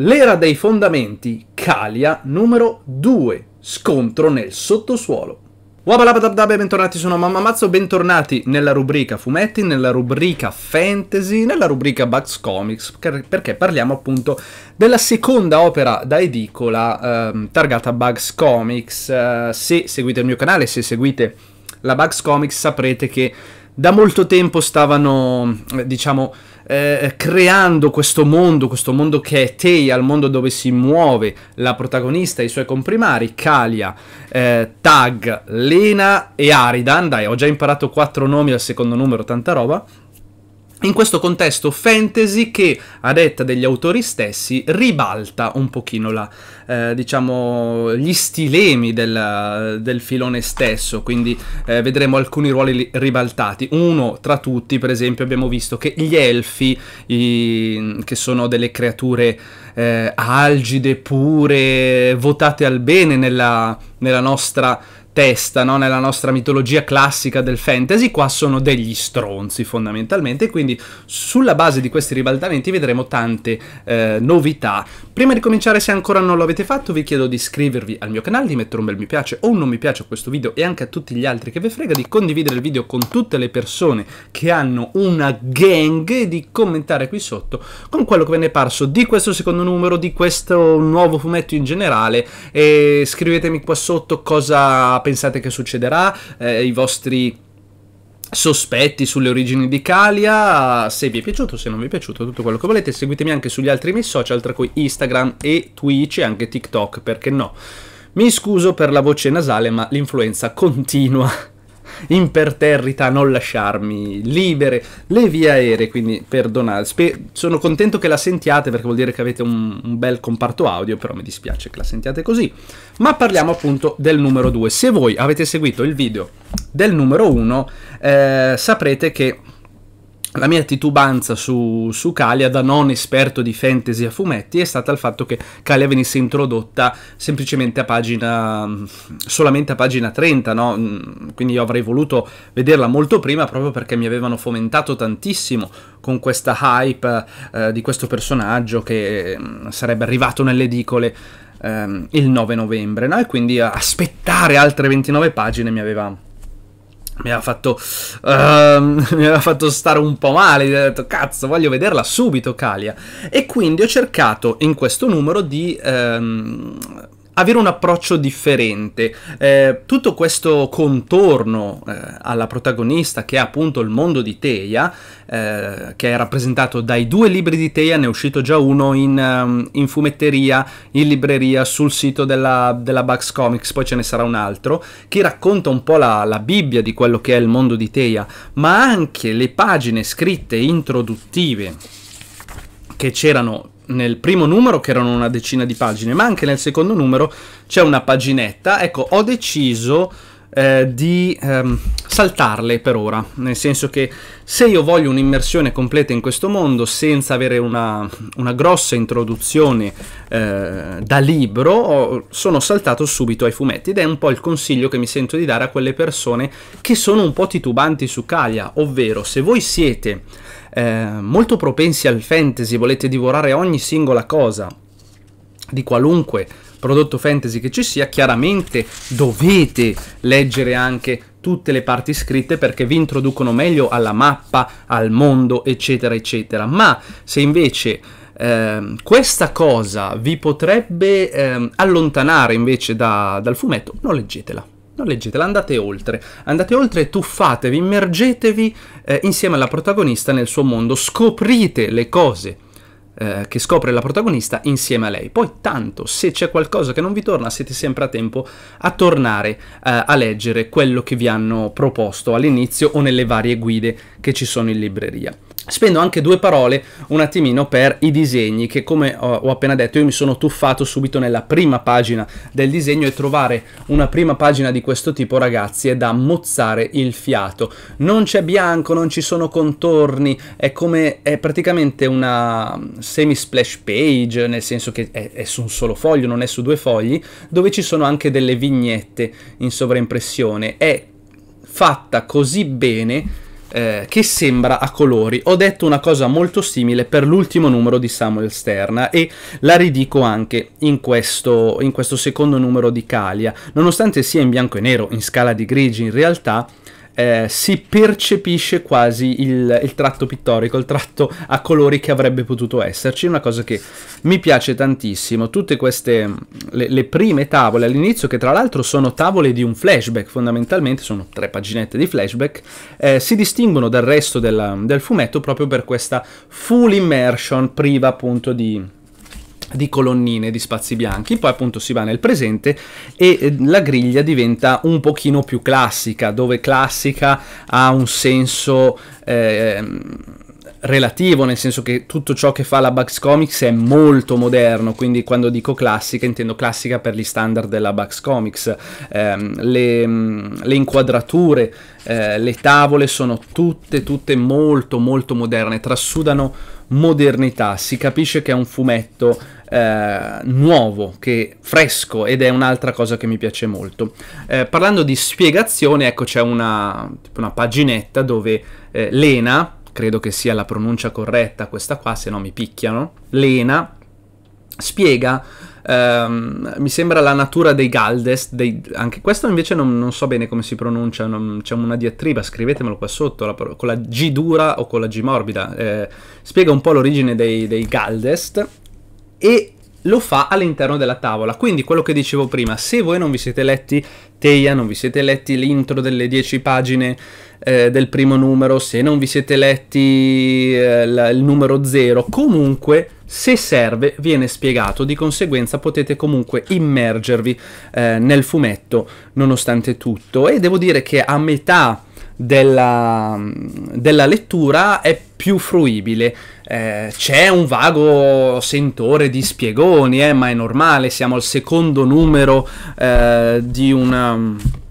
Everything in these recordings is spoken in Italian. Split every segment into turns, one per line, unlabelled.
L'era dei fondamenti, Calia numero 2, scontro nel sottosuolo. Wabalabadabdab, bentornati, sono Mamma Mazzo, bentornati nella rubrica fumetti, nella rubrica fantasy, nella rubrica Bugs Comics, perché parliamo appunto della seconda opera da edicola ehm, targata Bugs Comics. Eh, se seguite il mio canale, se seguite la Bugs Comics saprete che da molto tempo stavano, eh, diciamo, eh, creando questo mondo, questo mondo che è Teia, il mondo dove si muove la protagonista e i suoi comprimari, Kalia, eh, Tag, Lena e Aridan. Dai, ho già imparato quattro nomi al secondo numero, tanta roba in questo contesto fantasy che, a detta degli autori stessi, ribalta un pochino la, eh, diciamo, gli stilemi del, del, filone stesso, quindi eh, vedremo alcuni ruoli ribaltati. Uno tra tutti, per esempio, abbiamo visto che gli elfi, i, che sono delle creature eh, algide, pure, votate al bene nella, nella nostra testa no? nella nostra mitologia classica del fantasy, qua sono degli stronzi fondamentalmente, quindi sulla base di questi ribaltamenti vedremo tante eh, novità. Prima di cominciare, se ancora non lo avete fatto, vi chiedo di iscrivervi al mio canale, di mettere un bel mi piace o un non mi piace a questo video e anche a tutti gli altri che vi frega, di condividere il video con tutte le persone che hanno una gang e di commentare qui sotto con quello che ve ne è parso di questo secondo numero, di questo nuovo fumetto in generale e scrivetemi qua sotto cosa pensate che succederà, eh, i vostri sospetti sulle origini di Calia, se vi è piaciuto, se non vi è piaciuto, tutto quello che volete, seguitemi anche sugli altri miei social, tra cui Instagram e Twitch e anche TikTok, perché no. Mi scuso per la voce nasale, ma l'influenza continua imperterrita a non lasciarmi libere le vie aeree, quindi perdonate. Spe- sono contento che la sentiate perché vuol dire che avete un, un, bel comparto audio, però mi dispiace che la sentiate così. Ma parliamo appunto del numero 2. Se voi avete seguito il video del numero 1, eh, saprete che la mia titubanza su, su Kalia da non esperto di fantasy a fumetti è stata il fatto che Kalia venisse introdotta semplicemente a pagina solamente a pagina 30 no? Mm, quindi io avrei voluto vederla molto prima proprio perché mi avevano fomentato tantissimo con questa hype eh, di questo personaggio che mm, sarebbe arrivato nelle edicole ehm, il 9 novembre no? e quindi aspettare altre 29 pagine mi aveva mi aveva fatto, uh, mi aveva fatto stare un po' male, mi aveva detto cazzo voglio vederla subito Kalia e quindi ho cercato in questo numero di um, avere un approccio differente. Eh, tutto questo contorno eh, alla protagonista che è appunto il mondo di Teia, eh, che è rappresentato dai due libri di Teia, ne è uscito già uno in, ehm, in fumetteria, in libreria, sul sito della, della, Bugs Comics, poi ce ne sarà un altro, che racconta un po' la, la Bibbia di quello che è il mondo di Teia, ma anche le pagine scritte introduttive che c'erano nel primo numero, che erano una decina di pagine, ma anche nel secondo numero c'è una paginetta. Ecco, ho deciso eh, di ehm, saltarle per ora, nel senso che se io voglio un'immersione completa in questo mondo senza avere una, una grossa introduzione eh, da libro, sono saltato subito ai fumetti ed è un po' il consiglio che mi sento di dare a quelle persone che sono un po' titubanti su Kalia, ovvero se voi siete eh, molto propensi al fantasy, volete divorare ogni singola cosa di qualunque prodotto fantasy che ci sia, chiaramente dovete leggere anche tutte le parti scritte perché vi introducono meglio alla mappa, al mondo, eccetera, eccetera. Ma se invece eh, questa cosa vi potrebbe eh, allontanare invece da, dal fumetto, non leggetela non leggetela, andate oltre, andate oltre, tuffatevi, immergetevi eh, insieme alla protagonista nel suo mondo, scoprite le cose eh, che scopre la protagonista insieme a lei. Poi tanto, se c'è qualcosa che non vi torna, siete sempre a tempo a tornare eh, a leggere quello che vi hanno proposto all'inizio o nelle varie guide che ci sono in libreria. Spendo anche due parole un attimino per i disegni che come ho appena detto io mi sono tuffato subito nella prima pagina del disegno e trovare una prima pagina di questo tipo ragazzi è da mozzare il fiato. Non c'è bianco, non ci sono contorni, è come è praticamente una mm, semi splash page nel senso che è, è su un solo foglio, non è su due fogli, dove ci sono anche delle vignette in sovraimpressione. È fatta così bene eh, che sembra a colori. Ho detto una cosa molto simile per l'ultimo numero di Samuel Sterna e la ridico anche in questo, in questo secondo numero di Calia. Nonostante sia in bianco e nero, in scala di grigi in realtà, eh, si percepisce quasi il, il, tratto pittorico, il tratto a colori che avrebbe potuto esserci. Una cosa che mi piace tantissimo. Tutte queste, le, le prime tavole all'inizio, che tra l'altro sono tavole di un flashback, fondamentalmente sono tre paginette di flashback, eh, si distinguono dal resto della, del fumetto proprio per questa full immersion priva appunto di di colonnine di spazi bianchi, poi appunto si va nel presente e eh, la griglia diventa un pochino più classica, dove classica ha un senso eh, relativo, nel senso che tutto ciò che fa la Bugs Comics è molto moderno, quindi quando dico classica intendo classica per gli standard della Bugs Comics, eh, le, le, inquadrature, eh, le tavole sono tutte, tutte molto molto moderne, trasudano modernità, si capisce che è un fumetto eh, nuovo, che fresco ed è un'altra cosa che mi piace molto. Eh, parlando di spiegazione, ecco c'è una, una paginetta dove eh, Lena, credo che sia la pronuncia corretta questa qua, se no mi picchiano, Lena spiega Um, mi sembra la natura dei Galdest dei, anche questo invece non, non, so bene come si pronuncia, c'è una diatriba, scrivetemelo qua sotto, la, con la G dura o con la G morbida, eh, spiega un po' l'origine dei, dei Galdes e lo fa all'interno della tavola. Quindi quello che dicevo prima, se voi non vi siete letti Teia, non vi siete letti l'intro delle 10 pagine eh, del primo numero, se non vi siete letti eh, il numero 0, comunque se serve viene spiegato, di conseguenza potete comunque immergervi eh, nel fumetto nonostante tutto. E devo dire che a metà della, della lettura è più fruibile. Eh, c'è un vago sentore di spiegoni, eh, ma è normale, siamo al secondo numero eh, di una...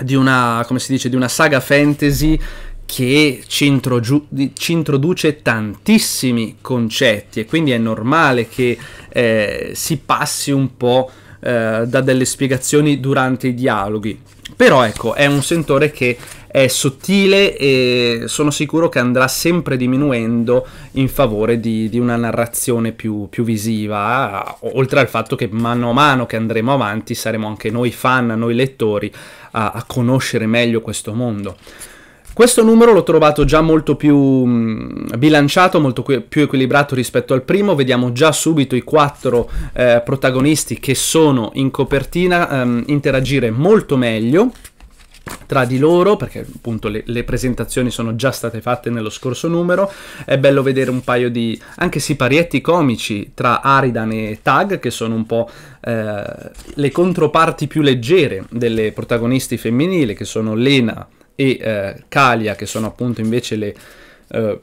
Di una, come si dice, di una saga fantasy che ci, introdu- ci, introduce tantissimi concetti e quindi è normale che eh, si passi un po' eh, da delle spiegazioni durante i dialoghi. Però ecco, è un sentore che è sottile e sono sicuro che andrà sempre diminuendo in favore di, di una narrazione più, più, visiva, oltre al fatto che mano a mano che andremo avanti saremo anche noi fan, noi lettori, a, a conoscere meglio questo mondo. Questo numero l'ho trovato già molto più mm, bilanciato, molto più equilibrato rispetto al primo, vediamo già subito i quattro eh, protagonisti che sono in copertina ehm, interagire molto meglio tra di loro, perché appunto le, le, presentazioni sono già state fatte nello scorso numero. È bello vedere un paio di anche siparietti comici tra Aridan e Tag, che sono un po' eh, le controparti più leggere delle protagonisti femminili, che sono Lena e eh, Kalia, che sono appunto invece le. Eh,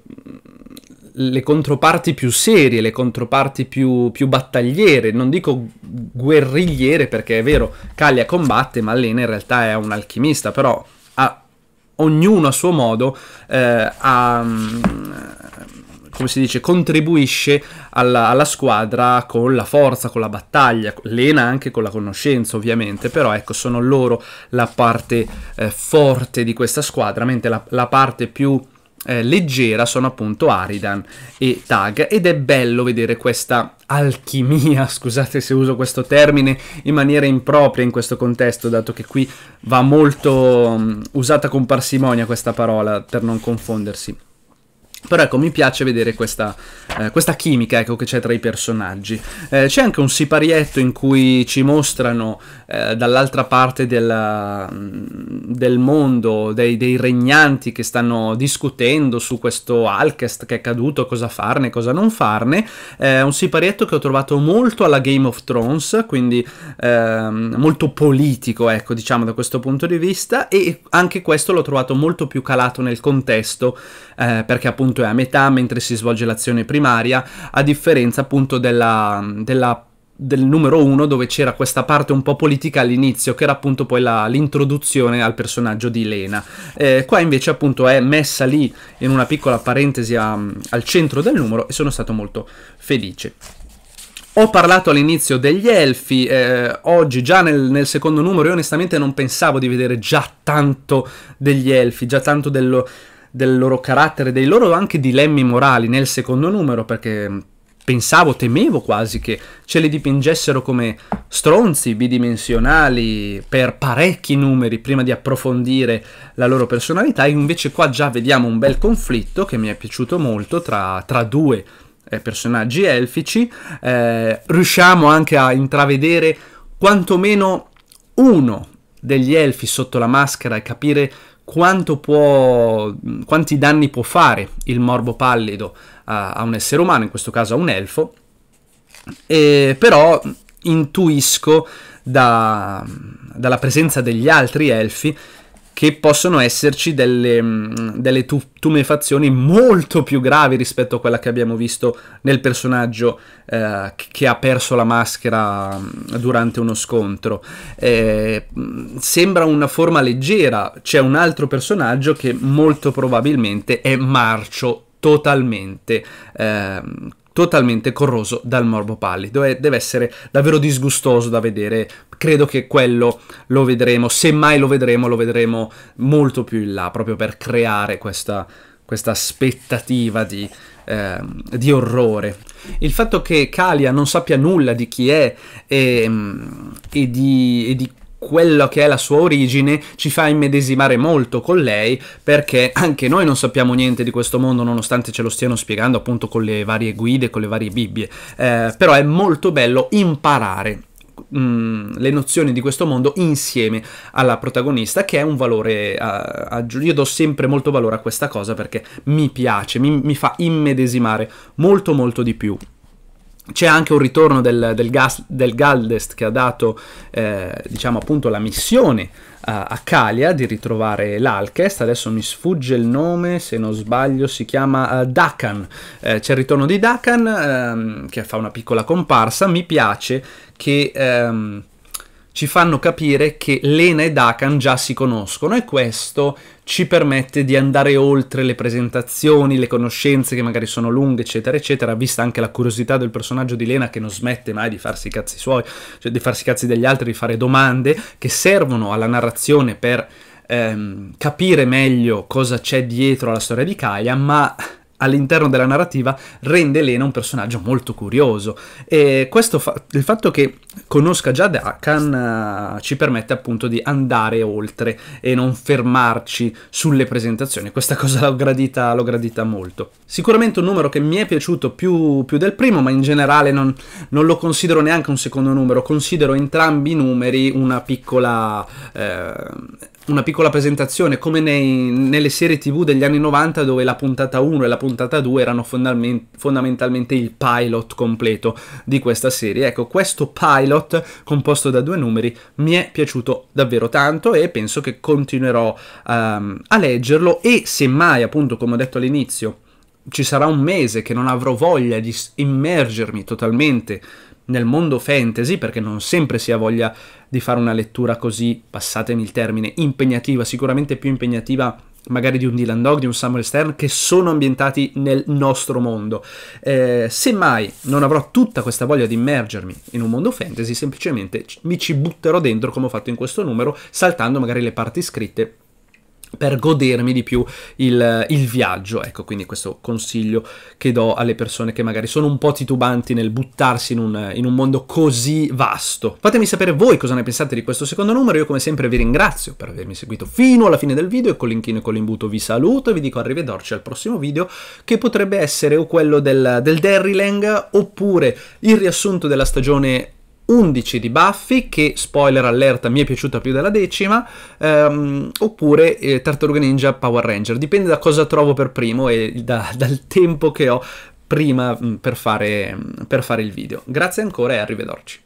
le controparti più serie, le controparti più, più, battagliere, non dico guerrigliere perché è vero, Caglia combatte, ma Lena in realtà è un alchimista, però ha, ognuno a suo modo eh, ha, mm, come si dice, contribuisce alla, alla, squadra con la forza, con la battaglia, Lena anche con la conoscenza ovviamente, però ecco sono loro la parte eh, forte di questa squadra, mentre la, la parte più eh, leggera sono appunto Aridan e Tag ed è bello vedere questa alchimia, scusate se uso questo termine in maniera impropria in questo contesto, dato che qui va molto um, usata con parsimonia questa parola per non confondersi. Però ecco, mi piace vedere questa, eh, questa chimica ecco, che c'è tra i personaggi. Eh, c'è anche un siparietto in cui ci mostrano eh, dall'altra parte della, mm, del mondo dei, dei, regnanti che stanno discutendo su questo Alchest che è caduto, cosa farne, cosa non farne. È eh, un siparietto che ho trovato molto alla Game of Thrones, quindi ehm, molto politico, ecco, diciamo da questo punto di vista. E anche questo l'ho trovato molto più calato nel contesto, eh, perché appunto appunto è a metà mentre si svolge l'azione primaria, a differenza appunto della, della del numero 1 dove c'era questa parte un po' politica all'inizio che era appunto poi l'introduzione al personaggio di Lena eh, qua invece appunto è messa lì in una piccola parentesi a, al centro del numero e sono stato molto felice ho parlato all'inizio degli elfi, eh, oggi già nel, nel, secondo numero io onestamente non pensavo di vedere già tanto degli elfi, già tanto dello, del loro carattere, dei loro anche dilemmi morali nel secondo numero, perché mm, pensavo, temevo quasi che ce li dipingessero come stronzi bidimensionali per parecchi numeri prima di approfondire la loro personalità, e invece qua già vediamo un bel conflitto che mi è piaciuto molto tra, tra due eh, personaggi elfici. Eh, riusciamo anche a intravedere quantomeno uno degli elfi sotto la maschera e capire quanto può, quanti danni può fare il morbo pallido a, a un essere umano, in questo caso a un elfo, e però intuisco da, dalla presenza degli altri elfi che possono esserci delle, mm, delle tumefazioni molto più gravi rispetto a quella che abbiamo visto nel personaggio eh, che ha perso la maschera mm, durante uno scontro. Eh, mm, sembra una forma leggera, c'è un altro personaggio che molto probabilmente è marcio totalmente. Eh, totalmente corroso dal morbo pallido e deve essere davvero disgustoso da vedere. Credo che quello lo vedremo, se mai lo vedremo, lo vedremo molto più in là, proprio per creare questa, questa aspettativa di, eh, di orrore. Il fatto che Kalia non sappia nulla di chi è e, ehm, e, di, e di quella che è la sua origine ci fa immedesimare molto con lei perché anche noi non sappiamo niente di questo mondo nonostante ce lo stiano spiegando appunto con le varie guide, con le varie Bibbie, eh, però è molto bello imparare mm, le nozioni di questo mondo insieme alla protagonista che è un valore a, a, io do sempre molto valore a questa cosa perché mi piace mi, mi fa immedesimare molto molto di più c'è anche un ritorno del, del, gas, del Galdest che ha dato eh, diciamo appunto la missione a, a Kalia di ritrovare l'Alchest. adesso mi sfugge il nome, se non sbaglio si chiama uh, Dakan, eh, c'è il ritorno di Dakan ehm, che fa una piccola comparsa, mi piace che... Ehm, ci fanno capire che Lena e Dakan già si conoscono e questo ci permette di andare oltre le presentazioni, le conoscenze che magari sono lunghe, eccetera, eccetera, vista anche la curiosità del personaggio di Lena che non smette mai di farsi i cazzi suoi, cioè di farsi i cazzi degli altri, di fare domande che servono alla narrazione per ehm, capire meglio cosa c'è dietro alla storia di Kaya, ma all'interno della narrativa rende Elena un personaggio molto curioso e fa- il fatto che conosca già Dakan uh, eh, ci permette appunto di andare oltre e non fermarci sulle presentazioni questa cosa l'ho gradita, l'ho gradita molto sicuramente un numero che mi è piaciuto più, più del primo ma in generale non, non, lo considero neanche un secondo numero considero entrambi i numeri una piccola eh, una piccola presentazione come nei, nelle serie tv degli anni 90 dove la puntata 1 e la puntata puntata 2 erano fondamentalmente il pilot completo di questa serie. Ecco, questo pilot composto da due numeri mi è piaciuto davvero tanto e penso che continuerò um, a leggerlo e semmai, appunto, come ho detto all'inizio, ci sarà un mese che non avrò voglia di immergermi totalmente nel mondo fantasy, perché non sempre si ha voglia di fare una lettura così, passatemi il termine, impegnativa, sicuramente più impegnativa magari di un Dylan Dog, di un Samuel Stern, che sono ambientati nel nostro mondo. Eh, semmai non avrò tutta questa voglia di immergermi in un mondo fantasy, semplicemente mi ci butterò dentro come ho fatto in questo numero, saltando magari le parti scritte per godermi di più il, il, viaggio. Ecco, quindi questo consiglio che do alle persone che magari sono un po' titubanti nel buttarsi in un, in un, mondo così vasto. Fatemi sapere voi cosa ne pensate di questo secondo numero, io come sempre vi ringrazio per avermi seguito fino alla fine del video e con l'inchino e con l'imbuto vi saluto e vi dico arrivederci al prossimo video che potrebbe essere o quello del, del Derrylang oppure il riassunto della stagione 11 di Buffy, che spoiler allerta mi è piaciuta più della decima, ehm, oppure eh, Tartaruga Ninja Power Ranger, dipende da cosa trovo per primo e da, dal tempo che ho prima mh, mm, per, fare, mh, mm, per fare il video. Grazie ancora e arrivederci.